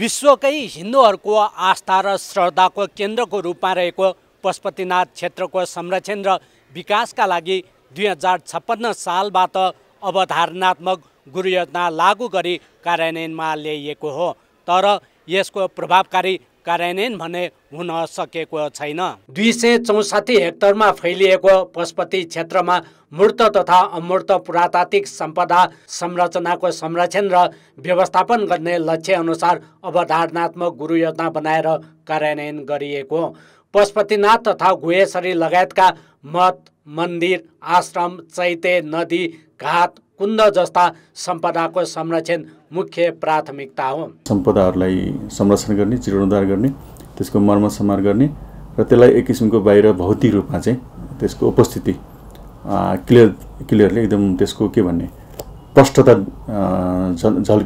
विश्वकै हिन्दूहरूको आस्था र श्रद्धाको केन्द्रको रूपमा रहेको पशुपतिनाथ क्षेत्रको संरक्षण र विकासका लागि दुई हजार छप्पन्न सालबाट अवधारणात्मक योजना लागू गरी कार्यान्वयनमा ल्याइएको हो तर यसको प्रभावकारी कार्यान्वयन भने हुन सकेको छैन दुई सय चौसाठी हेक्टरमा फैलिएको पशुपति क्षेत्रमा मूर्त तथा अमूर्त पुरातात्विक सम्पदा संरचनाको संरक्षण र व्यवस्थापन गर्ने लक्ष्य अनुसार अवधारणात्मक गुरु योजना बनाएर कार्यान्वयन गरिएको पशुपतिनाथ तथा गुहेश्वरी लगायतका मत मन्दिर आश्रम चैते नदी घात कुन्द जस्ता सम्पदाको संरक्षण मुख्य प्राथमिकता हो सम्पदाहरूलाई संरक्षण गर्ने जीर्णोद्धार गर्ने त्यसको मर्म मर्मसम्मार गर्ने र त्यसलाई एक किसिमको बाहिर भौतिक रूपमा चाहिँ त्यसको उपस्थिति क्लियर क्लियरली एकदम त्यसको के भन्ने प्रष्टता झल् झल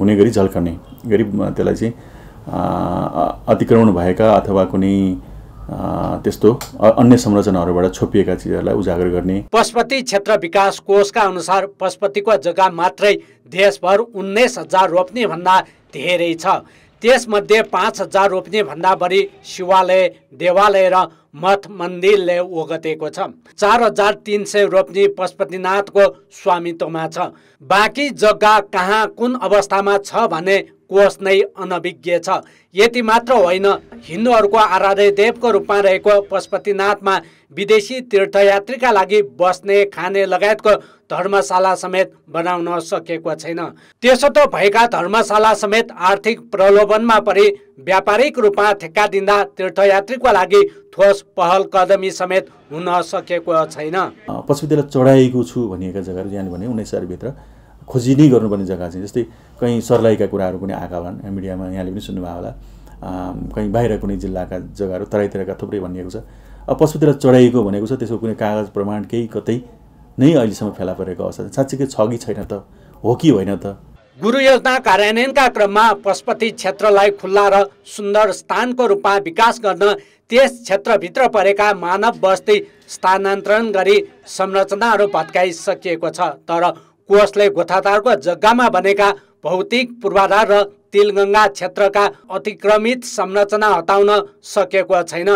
हुने गरी झल्कने गरी त्यसलाई चाहिँ अतिक्रमण भएका अथवा कुनै त्यस्तो अन्य संरचनाहरूबाट छोपिएका चिजहरूलाई उजागर गर्ने पशुपति क्षेत्र विकास कोषका अनुसार पशुपतिको जग्गा मात्रै देशभर उन्नाइस हजार रोप्ने भन्दा धेरै छ त्यसमध्ये पाँच हजार रोप्ने भन्दा बढी शिवालय देवालय र मठ मन्दिरले ओगटेको छ चार हजार तिन सय रोप्नी पशुपतिनाथको स्वामित्वमा छ बाँकी जग्गा कहाँ कुन अवस्थामा छ भने कोष नै अनभिज्ञ छ यति मात्र होइन हिन्दूहरूको आराध्य देवको रूपमा रहेको पशुपतिनाथमा विदेशी तीर्थयात्रीका लागि बस्ने खाने लगायतको धर्मशाला समेत बनाउन सकेको छैन त्यसो त भएका धर्मशाला समेत आर्थिक प्रलोभनमा परि व्यापारिक रूपमा ठेक्का दिँदा तीर्थयात्रीको लागि ठोस पहल कदमी समेत हुन सकेको छैन पशुतिर चढाएको छु भनिएका जग्गाहरू यहाँले भने उन्नाइस सयभित्र खोजी नै गर्नुपर्ने जग्गा चाहिँ जस्तै कहीँ सर्लाहीका कुराहरू पनि आएका होलान् मिडियामा यहाँले पनि सुन्नुभयो होला कहीँ बाहिर कुनै जिल्लाका जग्गाहरू तराईतिरका थुप्रै भनिएको छ अब पशुतिर चढाइएको भनेको छ त्यसको कुनै कागज प्रमाण केही कतै नै अहिलेसम्म फेला परेको अवस्था छ साँच्चीकै छ कि छैन त हो कि होइन त गुरु योजना कार्यान्वयनका क्रममा पशुपति क्षेत्रलाई खुल्ला र सुन्दर स्थानको रूपमा विकास गर्न त्यस क्षेत्रभित्र परेका मानव बस्ती स्थानान्तरण गरी संरचनाहरू भत्काइसकिएको छ तर कोषले गोथातारको जग्गामा बनेका भौतिक पूर्वाधार र तिलगङ्गा क्षेत्रका अतिक्रमित संरचना हटाउन सकेको छैन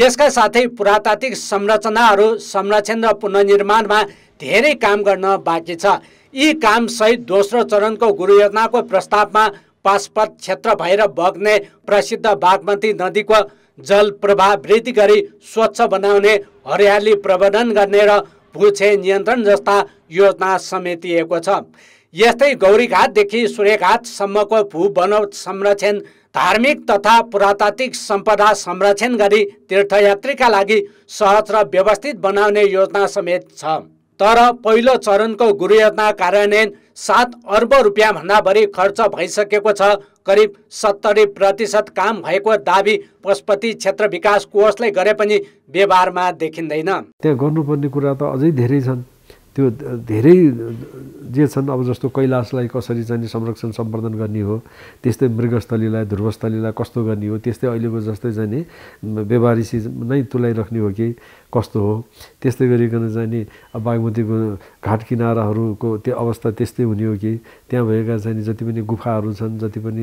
यसका साथै पुरातात्विक संरचनाहरू संरक्षण र पुननिर्माणमा धेरै काम गर्न बाँकी छ यी कामसहित दोस्रो चरणको गुरु योजनाको प्रस्तावमा पासपत क्षेत्र भएर बग्ने प्रसिद्ध बागमती नदीको जल प्रवाह वृद्धि गरी स्वच्छ बनाउने हरियाली प्रबन्धन गर्ने र भूक्षय नियन्त्रण जस्ता योजना समेटिएको छ यस्तै गौरीघाटदेखि सूर्यघाटसम्मको भू बनौट संरक्षण धार्मिक तथा पुरातात्विक सम्पदा संरक्षण गरी तीर्थयात्रीका लागि सहज र व्यवस्थित बनाउने योजना समेत छ तर पहिलो चरणको योजना कार्यान्वयन सात अर्ब रुपियाँभन्दा बढी खर्च भइसकेको छ करिब सत्तरी प्रतिशत काम भएको दावी पशुपति क्षेत्र विकास कोषले गरे पनि व्यवहारमा देखिँदैन त्यहाँ गर्नुपर्ने कुरा त अझै धेरै छन् त्यो धेरै जे छन् अब जस्तो कैलाशलाई कसरी चाहिँ संरक्षण सम्वर्धन गर्ने हो त्यस्तै मृगस्थलीलाई ध्रुवस्थलीलाई कस्तो गर्ने हो त्यस्तै अहिलेको जस्तै जाने व्यवहारिसी नै तुलाइराख्ने हो कि कस्तो हो त्यस्तै गरिकन जाने बागमतीको घाट किनाराहरूको त्यो अवस्था त्यस्तै हुने हो कि त्यहाँ भएका चाहिँ जति पनि गुफाहरू छन् जति पनि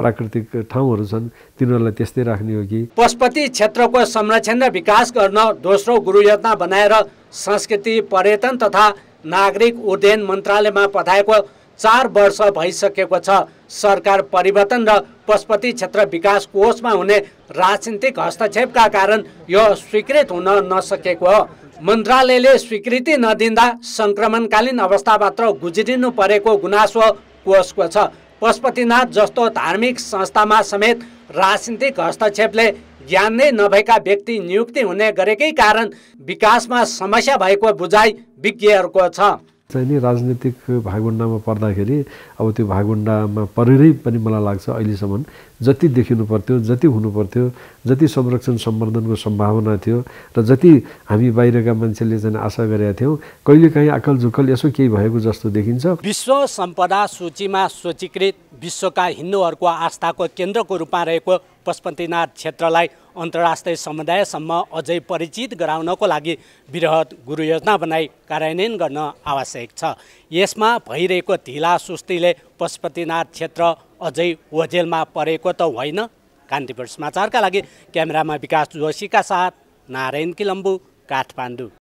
प्राकृतिक ठाउँहरू छन् तिनीहरूलाई त्यस्तै राख्ने हो कि पशुपति क्षेत्रको संरक्षण र विकास गर्न दोस्रो गुरुयोजना बनाएर संस्कृति पर्यटन तथा नागरिक उड्डयन मन्त्रालयमा पठाएको चार वर्ष भइसकेको छ सरकार परिवर्तन र पशुपति क्षेत्र विकास कोषमा हुने राजनीतिक हस्तक्षेपका कारण यो स्वीकृत हुन नसकेको हो मन्त्रालयले स्वीकृति नदिँदा सङ्क्रमणकालीन मात्र गुज्रिनु परेको गुनासो कोषको छ पशुपतिनाथ जस्तो धार्मिक संस्थामा समेत राजनीतिक हस्तक्षेपले ज्ञान नै नभएका व्यक्ति नियुक्ति हुने गरेकै कारण विकासमा समस्या भएको बुझाइ विज्ञहरूको छ चाहिँ नि राजनीतिक भागुण्डामा पर्दाखेरि अब त्यो भागभुन्डामा परेरै पनि मलाई लाग्छ अहिलेसम्म जति देखिनु पर्थ्यो जति हुनु पर्थ्यो जति संरक्षण सम्वर्धनको सम्भावना थियो र जति हामी बाहिरका मान्छेले चाहिँ आशा गरेका थियौँ कहिलेकाहीँ आकल झुकल यसो केही भएको जस्तो देखिन्छ विश्व सम्पदा सूचीमा सूचीकृत विश्वका हिन्दूहरूको आस्थाको केन्द्रको रूपमा रहेको पशुपतिनाथ क्षेत्रलाई अन्तर्राष्ट्रिय समुदायसम्म अझै परिचित गराउनको लागि वृहत गुरु योजना बनाई कार्यान्वयन गर्न आवश्यक छ यसमा भइरहेको ढिला सुस्तीले पशुपतिनाथ क्षेत्र अझै ओझेलमा परेको त होइन कान्तिपुर समाचारका लागि क्यामेरामा विकास जोशीका साथ नारायण किलम्बु काठमाडौँ